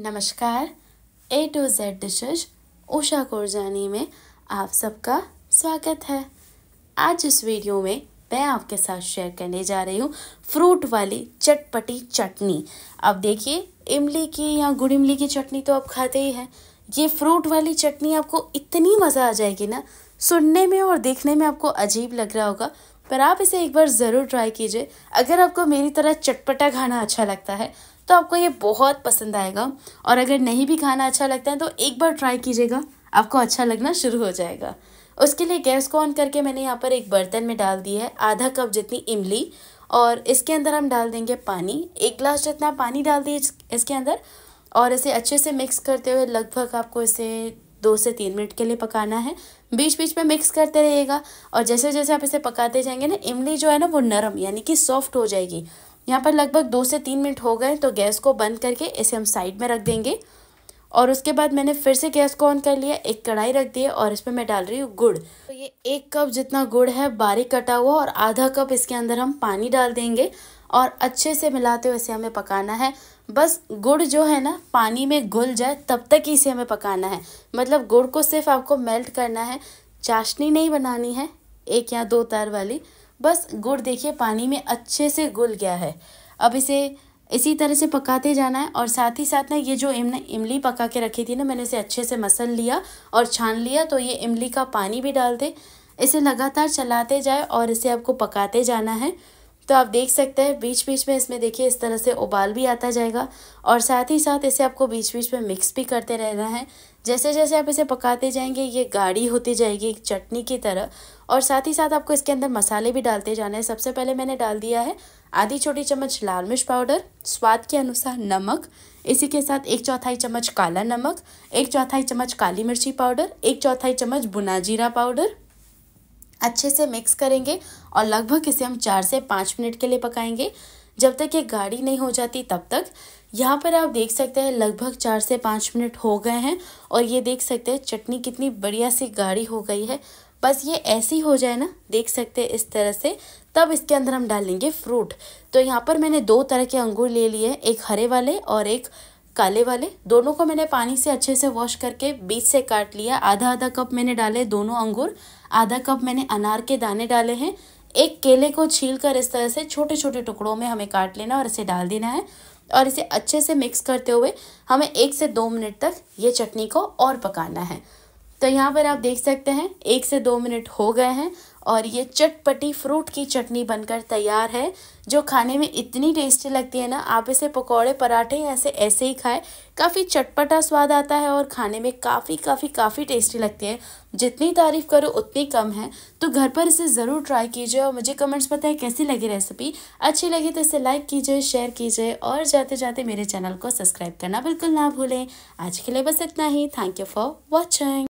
नमस्कार A to Z dishes Usha Kurjani में आप सबका स्वागत है आज इस वीडियो में मैं आपके साथ शेयर करने जा रही हूँ फ्रूट वाली चटपटी चटनी अब देखिए इमली की या गुड़ इमली की चटनी तो आप खाते ही हैं ये फ्रूट वाली चटनी आपको इतनी मज़ा आ जाएगी ना सुनने में और देखने में आपको अजीब लग रहा होगा पर आप इसे एक बार ज़रूर ट्राई कीजिए अगर आपको मेरी तरह चटपटा खाना अच्छा लगता है तो आपको ये बहुत पसंद आएगा और अगर नहीं भी खाना अच्छा लगता है तो एक बार ट्राई कीजिएगा आपको अच्छा लगना शुरू हो जाएगा उसके लिए गैस को ऑन करके मैंने यहाँ पर एक बर्तन में डाल दी है आधा कप जितनी इमली और इसके अंदर हम डाल देंगे पानी एक गिलास जितना पानी डाल दिए इसके अंदर और इसे अच्छे से मिक्स करते हुए लगभग आपको इसे दो से तीन मिनट के लिए पकाना है बीच बीच में मिक्स करते रहिएगा और जैसे जैसे आप इसे पकाते जाएंगे ना इमली जो है ना वो नरम यानी कि सॉफ्ट हो जाएगी यहाँ पर लगभग दो से तीन मिनट हो गए तो गैस को बंद करके इसे हम साइड में रख देंगे और उसके बाद मैंने फिर से गैस को ऑन कर लिया एक कढ़ाई रख दी और इसमें मैं डाल रही हूँ गुड़ तो ये एक कप जितना गुड़ है बारीक कटा हुआ और आधा कप इसके अंदर हम पानी डाल देंगे और अच्छे से मिलाते हुए इसे हमें पकाना है बस गुड़ जो है ना पानी में घुल जाए तब तक ही इसे हमें पकाना है मतलब गुड़ को सिर्फ आपको मेल्ट करना है चाशनी नहीं बनानी है एक या दो तार वाली बस गुड़ देखिए पानी में अच्छे से घुल गया है अब इसे इसी तरह से पकाते जाना है और साथ ही साथ ना ये जो इमने इमली पका के रखी थी ना मैंने इसे अच्छे से मसल लिया और छान लिया तो ये इमली का पानी भी डाल दे इसे लगातार चलाते जाए और इसे आपको पकाते जाना है तो आप देख सकते हैं बीच बीच में इसमें देखिए इस तरह से उबाल भी आता जाएगा और साथ ही साथ इसे आपको बीच बीच में मिक्स भी करते रहना है जैसे जैसे आप इसे पकाते जाएंगे ये गाढ़ी होती जाएगी एक चटनी की तरह और साथ ही साथ आपको इसके अंदर मसाले भी डालते जाना है सबसे पहले मैंने डाल दिया है आधी छोटी चम्मच लाल मिर्च पाउडर स्वाद के अनुसार नमक इसी के साथ एक चौथाई चम्मच काला नमक एक चौथाई चम्मच काली मिर्ची पाउडर एक चौथाई चम्मच बुना जीरा पाउडर अच्छे से मिक्स करेंगे और लगभग इसे हम चार से पाँच मिनट के लिए पकाएंगे जब तक ये गाढ़ी नहीं हो जाती तब तक यहाँ पर आप देख सकते हैं लगभग चार से पाँच मिनट हो गए हैं और ये देख सकते हैं चटनी कितनी बढ़िया सी गाढ़ी हो गई है बस ये ऐसी हो जाए ना देख सकते हैं इस तरह से तब इसके अंदर हम डालेंगे फ्रूट तो यहाँ पर मैंने दो तरह के अंगूर ले लिए हैं एक हरे वाले और एक काले वाले दोनों को मैंने पानी से अच्छे से वॉश करके बीच से काट लिया आधा आधा कप मैंने डाले दोनों अंगूर आधा कप मैंने अनार के दाने डाले हैं एक केले को छील कर इस तरह से छोटे छोटे टुकड़ों में हमें काट लेना और इसे डाल देना है और इसे अच्छे से मिक्स करते हुए हमें एक से दो मिनट तक ये चटनी को और पकाना है तो यहाँ पर आप देख सकते हैं एक से दो मिनट हो गए हैं और ये चटपटी फ्रूट की चटनी बनकर तैयार है जो खाने में इतनी टेस्टी लगती है ना आप इसे पकौड़े पराठे ऐसे ऐसे ही खाएं काफ़ी चटपटा स्वाद आता है और खाने में काफ़ी काफ़ी काफ़ी टेस्टी लगती है जितनी तारीफ़ करो उतनी कम है तो घर पर इसे ज़रूर ट्राई कीजिए और मुझे कमेंट्स बताएं कैसी लगी रेसिपी अच्छी लगी तो इसे लाइक कीजिए शेयर कीजिए और जाते जाते मेरे चैनल को सब्सक्राइब करना बिल्कुल ना भूलें आज के लिए बस इतना ही थैंक यू फॉर वॉचिंग